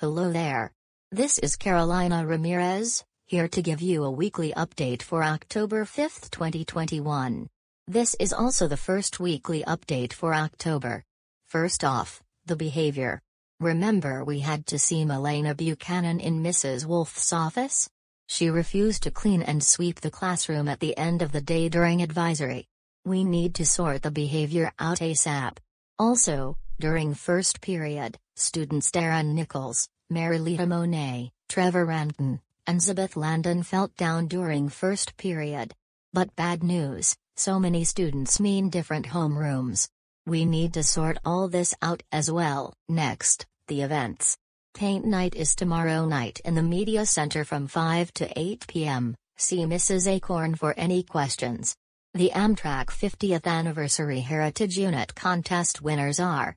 Hello there. This is Carolina Ramirez, here to give you a weekly update for October 5, 2021. This is also the first weekly update for October. First off, the behavior. Remember we had to see Melena Buchanan in Mrs. Wolf's office? She refused to clean and sweep the classroom at the end of the day during advisory. We need to sort the behavior out ASAP. Also, during first period, students Darren Nichols, Marilita Monet, Trevor Randon, and Zabeth Landon felt down during first period. But bad news, so many students mean different homerooms. We need to sort all this out as well. Next, the events. Paint night is tomorrow night in the media center from 5 to 8 p.m. See Mrs. Acorn for any questions. The Amtrak 50th Anniversary Heritage Unit contest winners are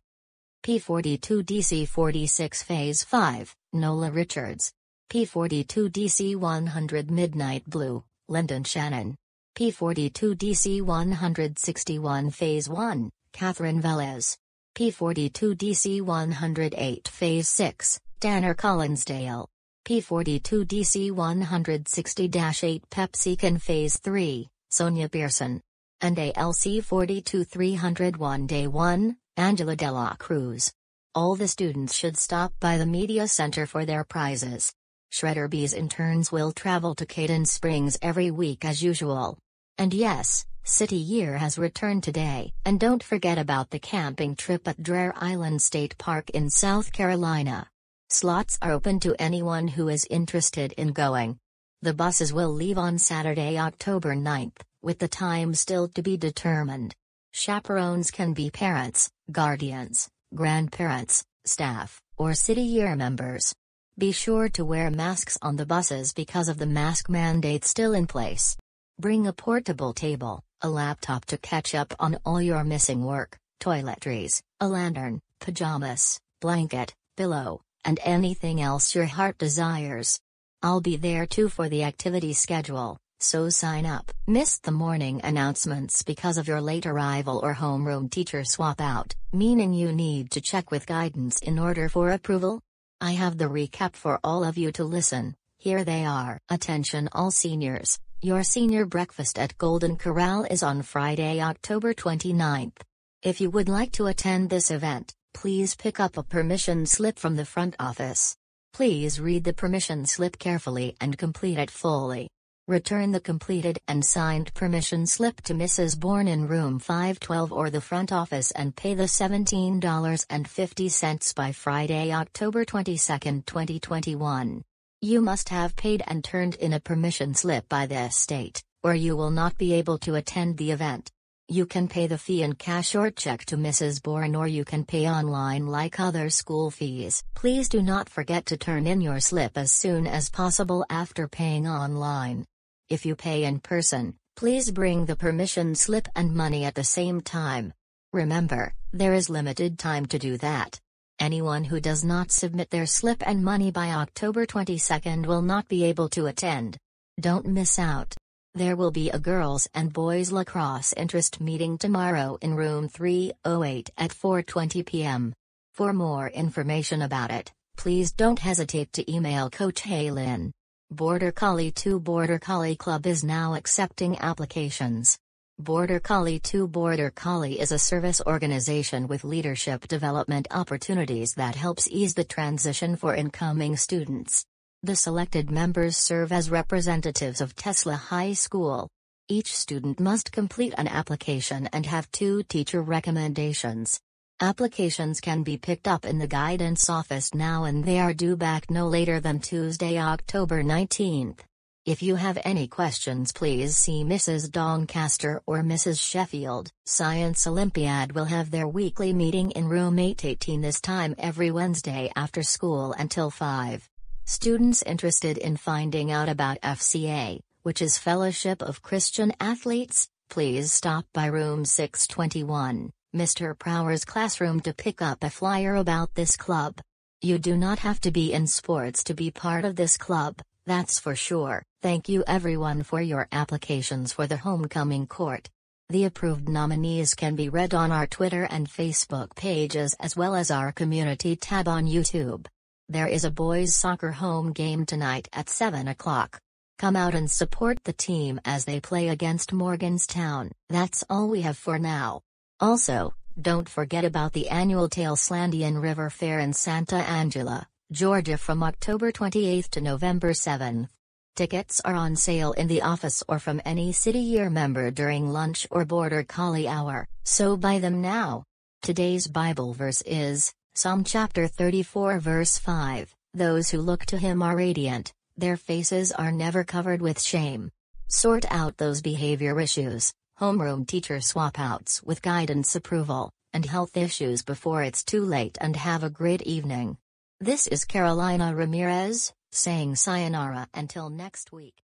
P42DC 46 Phase 5, Nola Richards. P42DC 100 Midnight Blue, Lyndon Shannon. P42DC 161 Phase 1, Catherine Velez. P42DC 108 Phase 6, Danner Collinsdale. P42DC 160-8 PepsiCon Phase 3, Sonia Pearson. And ALC 42301 Day 1, Angela De La Cruz. All the students should stop by the media center for their prizes. Shredder B's interns will travel to Cadence Springs every week as usual. And yes, City Year has returned today, and don't forget about the camping trip at Drear Island State Park in South Carolina. Slots are open to anyone who is interested in going. The buses will leave on Saturday, October 9th, with the time still to be determined. Chaperones can be parents, guardians, grandparents, staff, or city year members. Be sure to wear masks on the buses because of the mask mandate still in place. Bring a portable table, a laptop to catch up on all your missing work, toiletries, a lantern, pajamas, blanket, pillow, and anything else your heart desires. I'll be there too for the activity schedule. So sign up. Miss the morning announcements because of your late arrival or homeroom teacher swap out, meaning you need to check with guidance in order for approval? I have the recap for all of you to listen. Here they are. Attention all seniors. Your senior breakfast at Golden Corral is on Friday, October 29th. If you would like to attend this event, please pick up a permission slip from the front office. Please read the permission slip carefully and complete it fully. Return the completed and signed permission slip to Mrs. Bourne in room 512 or the front office and pay the $17.50 by Friday, October 22, 2021. You must have paid and turned in a permission slip by this date, or you will not be able to attend the event. You can pay the fee in cash or check to Mrs. Bourne or you can pay online like other school fees. Please do not forget to turn in your slip as soon as possible after paying online. If you pay in person, please bring the permission slip and money at the same time. Remember, there is limited time to do that. Anyone who does not submit their slip and money by October 22nd will not be able to attend. Don't miss out. There will be a girls and boys lacrosse interest meeting tomorrow in room 308 at 4:20 p.m. For more information about it, please don't hesitate to email coach Haylin. Border Collie 2 Border Collie Club is now accepting applications. Border Collie 2 Border Collie is a service organization with leadership development opportunities that helps ease the transition for incoming students. The selected members serve as representatives of Tesla High School. Each student must complete an application and have two teacher recommendations. Applications can be picked up in the guidance office now and they are due back no later than Tuesday, October 19th. If you have any questions please see Mrs. Doncaster or Mrs. Sheffield. Science Olympiad will have their weekly meeting in room 818 this time every Wednesday after school until 5. Students interested in finding out about FCA, which is Fellowship of Christian Athletes, please stop by room 621. Mr. Prower's classroom to pick up a flyer about this club. You do not have to be in sports to be part of this club, that's for sure. Thank you everyone for your applications for the homecoming court. The approved nominees can be read on our Twitter and Facebook pages as well as our community tab on YouTube. There is a boys soccer home game tonight at 7 o'clock. Come out and support the team as they play against Morganstown. That's all we have for now. Also, don't forget about the annual Tailslandian River Fair in Santa Angela, Georgia from October 28 to November 7. Tickets are on sale in the office or from any City Year member during lunch or Border Collie hour, so buy them now. Today's Bible verse is Psalm chapter 34, verse 5 Those who look to him are radiant, their faces are never covered with shame. Sort out those behavior issues homeroom teacher swapouts with guidance approval, and health issues before it's too late and have a great evening. This is Carolina Ramirez, saying sayonara until next week.